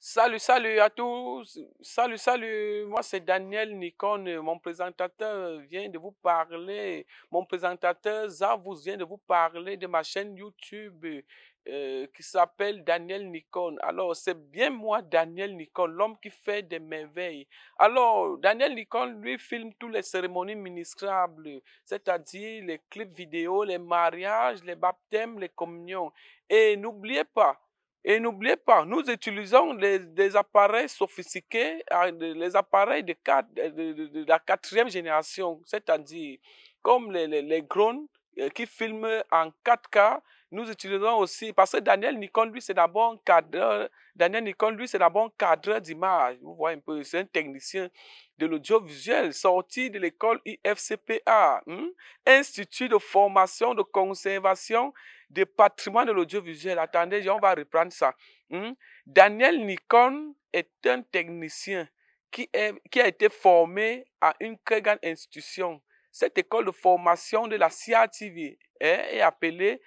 Salut, salut à tous. Salut, salut. Moi, c'est Daniel Nikon. Euh, mon présentateur vient de vous parler. Mon présentateur, vous vient de vous parler de ma chaîne YouTube euh, qui s'appelle Daniel Nikon. Alors, c'est bien moi, Daniel Nikon, l'homme qui fait des merveilles. Alors, Daniel Nikon, lui, filme toutes les cérémonies ministrables, c'est-à-dire les clips vidéo, les mariages, les baptêmes, les communions. Et n'oubliez pas, et n'oubliez pas, nous utilisons des appareils sophistiqués, hein, les appareils de, quatre, de, la quatrième génération, c'est-à-dire comme les, les, drones euh, qui filment en 4K. Nous utilisons aussi, parce que Daniel Nikon, lui, c'est d'abord un cadre, Daniel Nikon, lui, c'est d'abord un cadre d'image. Vous voyez un peu, c'est un technicien de l'audiovisuel sorti de l'école IFCPA, hein, Institut de formation de conservation des patrimoine de l'audiovisuel. Attendez, on va reprendre ça. Hmm? Daniel Nikon est un technicien qui, est, qui a été formé à une très grande institution. Cette école de formation de la cia TV est appelée,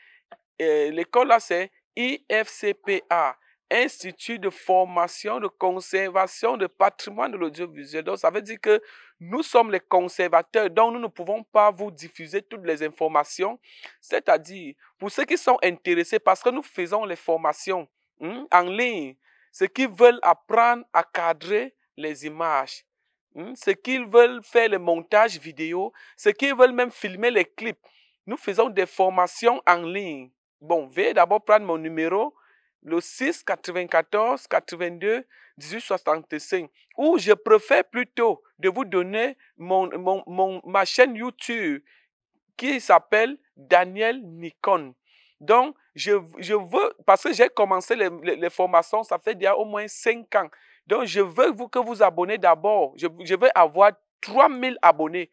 euh, l'école là c'est IFCPA, institut de formation, de conservation de patrimoine de l'audiovisuel. Donc, ça veut dire que nous sommes les conservateurs, donc nous ne pouvons pas vous diffuser toutes les informations. C'est-à-dire, pour ceux qui sont intéressés, parce que nous faisons les formations hmm, en ligne, ceux qui veulent apprendre à cadrer les images, hmm, ceux qui veulent faire le montage vidéo, ceux qui veulent même filmer les clips. Nous faisons des formations en ligne. Bon, veuillez d'abord prendre mon numéro le 6, 94, 82, 65. Ou je préfère plutôt de vous donner mon, ma chaîne YouTube qui s'appelle Daniel Nikon. Donc, je, veux, parce que j'ai commencé les, formations, ça fait déjà au moins 5 ans. Donc, je veux vous, que vous abonnez d'abord. Je, veux avoir 3000 abonnés.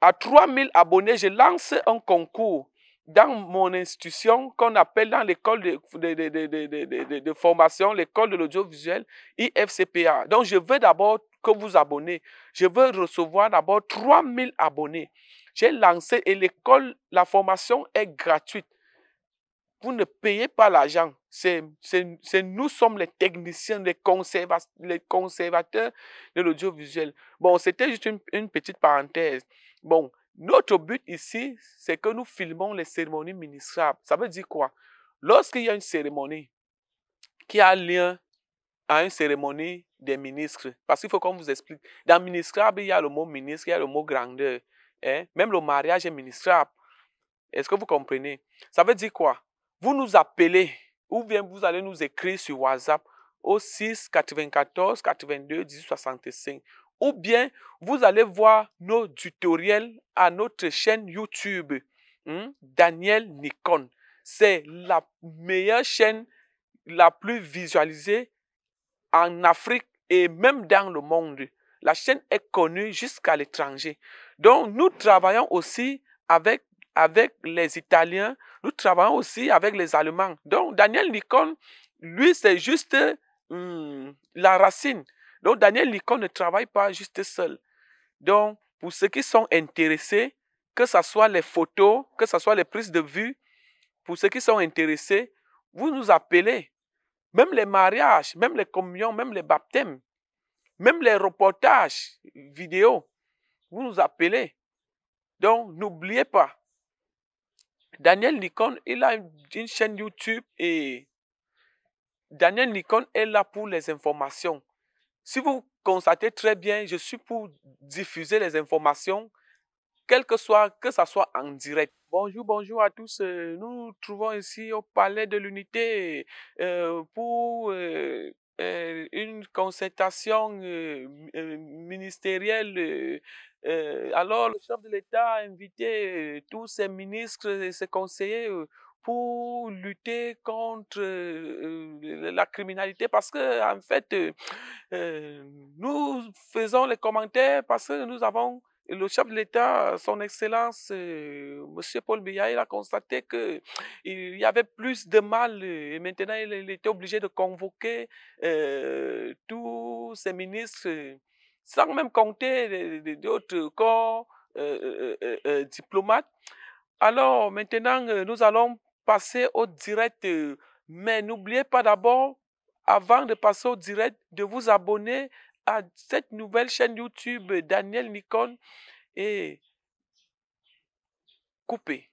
À 3000 abonnés, je lance un concours dans mon institution qu'on appelle dans l'école de, formation, l'école de l'audiovisuel, IFCPA. Donc, je veux d'abord que vous abonnez. Je veux recevoir d'abord 3000 abonnés. J'ai lancé et l'école, la formation est gratuite. Vous ne payez pas l'argent. C'est, nous sommes les techniciens, les, les conservateurs de l'audiovisuel. Bon, c'était juste une, une petite parenthèse. Bon, notre but ici, c'est que nous filmons les cérémonies ministrables. Ça veut dire quoi Lorsqu'il y a une cérémonie qui a lien à une cérémonie des ministres, parce qu'il faut qu'on vous explique, dans ministrable, il y a le mot ministre, il y a le mot grandeur. Hein? Même le mariage est ministrable. Est-ce que vous comprenez Ça veut dire quoi Vous nous appelez ou bien vous allez nous écrire sur WhatsApp au 6 94 82 10 65 ou bien vous allez voir nos tutoriels à notre chaîne YouTube. Hmm, Daniel Nikon. C'est la meilleure chaîne la plus visualisée en Afrique et même dans le monde. La chaîne est connue jusqu'à l'étranger. Donc, nous travaillons aussi avec, avec les Italiens, nous travaillons aussi avec les Allemands. Donc, Daniel Nikon, lui, c'est juste hmm, la racine. Donc Daniel Nikon ne travaille pas juste seul. Donc pour ceux qui sont intéressés, que ce soit les photos, que ce soit les prises de vue, pour ceux qui sont intéressés, vous nous appelez. Même les mariages, même les communions, même les baptêmes, même les reportages vidéo, vous nous appelez. Donc n'oubliez pas, Daniel Nikon, il a une chaîne YouTube et Daniel Nikon est là pour les informations. Si vous constatez très bien, je suis pour diffuser les informations, quel que soit, que ça soit en direct. Bonjour, bonjour à tous. Euh, nous nous trouvons ici au Palais de l'Unité euh, pour euh, une concertation ministérielle. alors, le chef de l'État a invité tous ses ministres et ses conseillers pour lutter contre euh, la criminalité parce que en fait euh, euh, nous faisons les commentaires parce que nous avons le chef de l'État, son Excellence, Monsieur M. Paul Biya, il a constaté qu'il y avait plus de mal et maintenant il, il était obligé de convoquer tous ses ministres sans même compter d'autres corps diplomates. Alors maintenant, nous allons passer au direct. Euh, mais n'oubliez pas d'abord, avant de passer au direct, de vous abonner à cette nouvelle chaîne YouTube Daniel Nikon et couper.